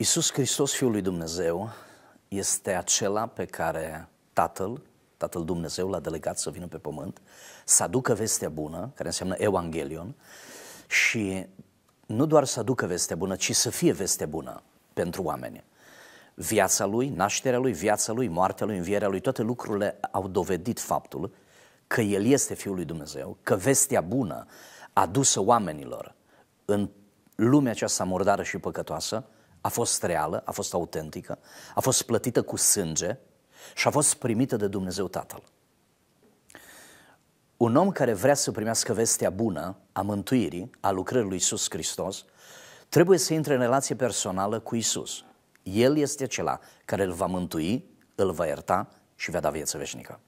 Isus Hristos, Fiul lui Dumnezeu, este acela pe care Tatăl, Tatăl Dumnezeu l-a delegat să vină pe pământ, să aducă vestea bună, care înseamnă Evangelion, și nu doar să aducă vestea bună, ci să fie veste bună pentru oameni. Viața lui, nașterea lui, viața lui, moartea lui, învierea lui, toate lucrurile au dovedit faptul că El este Fiul lui Dumnezeu, că vestea bună adusă oamenilor în lumea aceasta murdară și păcătoasă a fost reală, a fost autentică, a fost plătită cu sânge și a fost primită de Dumnezeu Tatăl. Un om care vrea să primească vestea bună a mântuirii, a lucrării lui Isus Hristos, trebuie să intre în relație personală cu Isus. El este acela care îl va mântui, îl va ierta și va da viață veșnică.